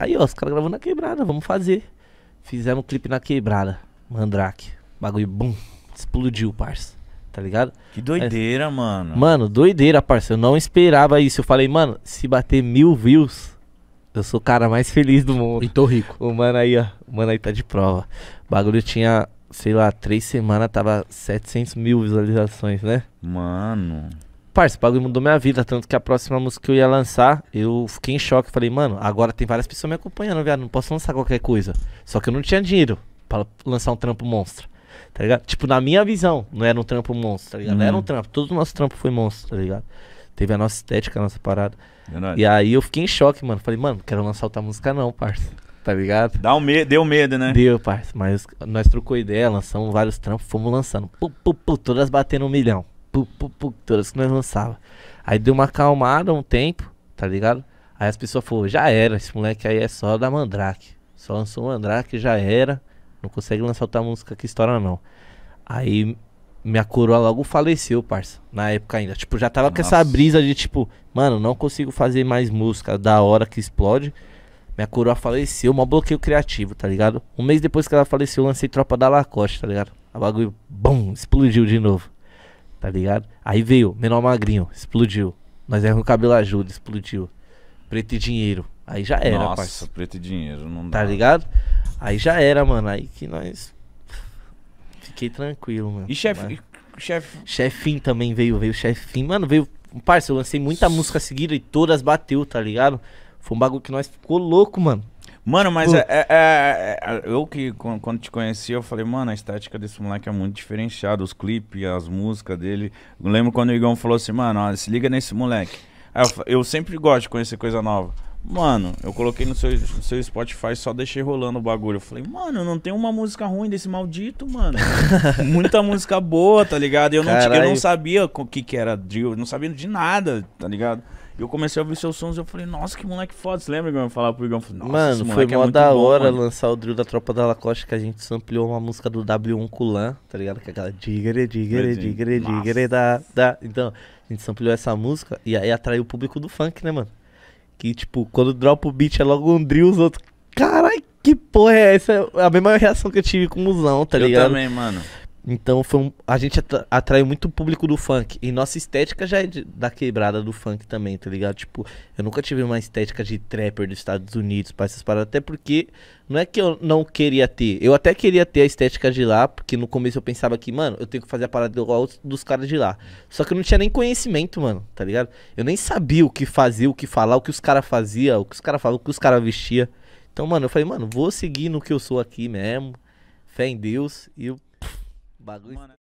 Aí, ó, os caras gravando na quebrada, vamos fazer. Fizemos o clipe na quebrada, Mandrake. Bagulho, bum, explodiu, parça. Tá ligado? Que doideira, Mas, mano. Mano, doideira, parça. Eu não esperava isso. Eu falei, mano, se bater mil views, eu sou o cara mais feliz do mundo. E então tô rico. O mano aí, ó. O mano aí tá de prova. O bagulho tinha, sei lá, três semanas, tava 700 mil visualizações, né? Mano parça, o bagulho mudou minha vida. Tanto que a próxima música que eu ia lançar, eu fiquei em choque. Falei, mano, agora tem várias pessoas me acompanhando, viado. Não posso lançar qualquer coisa. Só que eu não tinha dinheiro para lançar um trampo monstro. Tá ligado? Tipo, na minha visão, não era um trampo monstro, tá ligado? Uhum. Não era uhum. um trampo. Todo o nosso trampo foi monstro, tá ligado? Teve a nossa estética, a nossa parada. E aí eu fiquei em choque, mano. Falei, mano, quero lançar outra música não, parça. Tá ligado? Dá um medo, deu medo, né? Deu, parça. Mas nós trocou ideia, lançamos vários trampos, fomos lançando. Pu, pu, pu, todas batendo um milhão. Puc, todas que nós lançava. Aí deu uma acalmada um tempo, tá ligado? Aí as pessoas falaram, já era, esse moleque aí é só da Mandrake. Só lançou Mandrake, já era. Não consegue lançar outra música que estoura, não. Aí minha coroa logo faleceu, parça. Na época ainda. Tipo, já tava Nossa. com essa brisa de tipo, mano, não consigo fazer mais música da hora que explode. Minha coroa faleceu, mó bloqueio criativo, tá ligado? Um mês depois que ela faleceu, eu lancei Tropa da Lacoste, tá ligado? O bagulho, bum, explodiu de novo. Tá ligado? Aí veio, menor magrinho, explodiu. Nós erramos cabelo ajuda, explodiu. Preto e dinheiro. Aí já era, Nossa, parceiro. preto e dinheiro, não tá dá. Tá ligado? Aí já era, mano. Aí que nós. Fiquei tranquilo, mano. E chefe. chefe Chefim também veio, veio chefim. Mano, veio. Parça, eu lancei muita música seguida e todas bateu, tá ligado? Foi um bagulho que nós ficou louco, mano. Mano, mas é, é, é, é, eu que quando te conheci, eu falei, mano, a estética desse moleque é muito diferenciada. Os clipes, as músicas dele. Eu lembro quando o Igão falou assim, mano, ó, se liga nesse moleque. Eu, eu, sempre gosto de conhecer coisa nova. Mano, eu coloquei no seu, no seu Spotify só deixei rolando o bagulho. Eu falei, mano, não tem uma música ruim desse maldito, mano. Muita música boa, tá ligado? Eu não, eu não sabia o que, que era drill, não sabia de nada, tá ligado? eu comecei a ouvir seus sons e eu falei, nossa, que moleque foda. Você lembra, eu falava pro Igão, nossa, mano, foi é mó é da bom, hora mano. lançar o drill da Tropa da Lacoste que a gente sampleou uma música do W1 Kulan, tá ligado? Que é aquela digre, digre, digre, digre, da, da. Então, a gente sampleou essa música e aí atraiu o público do funk, né, mano? Que tipo, quando dropa o beat é logo um drill, os outros. Caralho, que porra é essa? É a mesma reação que eu tive com o Musão, tá ligado? Eu também, mano. Então foi um, a gente atraiu muito o público do funk. E nossa estética já é de, da quebrada do funk também, tá ligado? Tipo, eu nunca tive uma estética de trapper dos Estados Unidos pra essas paradas. Até porque não é que eu não queria ter. Eu até queria ter a estética de lá, porque no começo eu pensava que, mano, eu tenho que fazer a parada igual dos caras de lá. Só que eu não tinha nem conhecimento, mano, tá ligado? Eu nem sabia o que fazer, o que falar, o que os caras faziam, o que os caras falavam, o que os caras vestiam. Então, mano, eu falei, mano, vou seguir no que eu sou aqui mesmo. Fé em Deus. E eu bagulho. Mano,